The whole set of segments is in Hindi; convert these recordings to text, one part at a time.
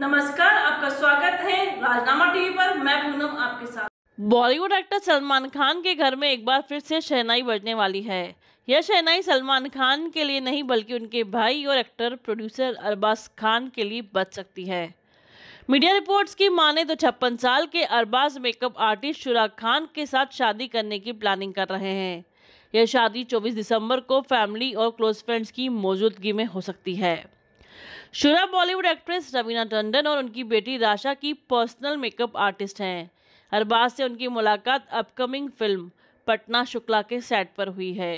नमस्कार आपका स्वागत है राजनामा टीवी पर मैं पूनम आपके साथ बॉलीवुड एक्टर सलमान खान के घर में एक बार फिर से शहनाई बजने वाली है यह शहनाई सलमान खान के लिए नहीं बल्कि उनके भाई और एक्टर प्रोड्यूसर अरबाज खान के लिए बच सकती है मीडिया रिपोर्ट्स की माने तो छप्पन साल के अरबाज मेकअप आर्टिस्ट शुरा खान के साथ शादी करने की प्लानिंग कर रहे हैं यह शादी 24 दिसंबर को फैमिली और क्लोज फ्रेंड्स की मौजूदगी में हो सकती है शुरा बॉलीवुड एक्ट्रेस रवीना टंडन और उनकी बेटी राशा की पर्सनल मेकअप आर्टिस्ट हैं अरबाज से उनकी मुलाकात अपकमिंग फिल्म पटना शुक्ला के सेट पर हुई है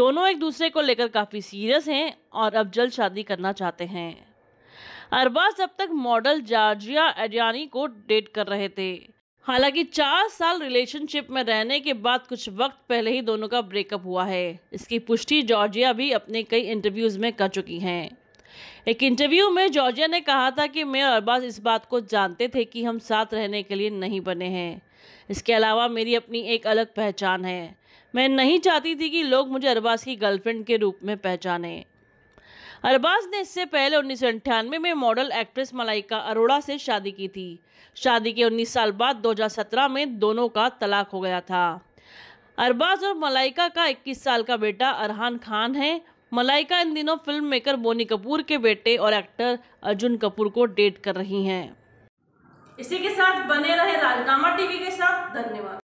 दोनों एक दूसरे को लेकर काफ़ी सीरियस हैं और अब जल्द शादी करना चाहते हैं अरबाज अब तक मॉडल जार्जिया एडियानी को डेट कर रहे थे हालांकि चार साल रिलेशनशिप में रहने के बाद कुछ वक्त पहले ही दोनों का ब्रेकअप हुआ है इसकी पुष्टि जॉर्जिया भी अपने कई इंटरव्यूज में कर चुकी हैं एक इंटरव्यू में जॉर्जिया ने कहा था कि मैं और अब्बास इस बात को जानते थे कि हम साथ रहने के लिए नहीं बने हैं इसके अलावा मेरी अपनी एक अलग पहचान है मैं नहीं चाहती थी कि लोग मुझे अरबाज की गर्लफ्रेंड के रूप में पहचानें अरबाज ने इससे पहले उन्नीस में मॉडल एक्ट्रेस मलाइका अरोड़ा से शादी की थी शादी के 19 साल बाद 2017 में दोनों का तलाक हो गया था अरबाज और मलाइका का 21 साल का बेटा अरहान खान है मलाइका इन दिनों फिल्म मेकर बोनी कपूर के बेटे और एक्टर अर्जुन कपूर को डेट कर रही हैं इसी के साथ बने रहे राजनामा टीवी के साथ धन्यवाद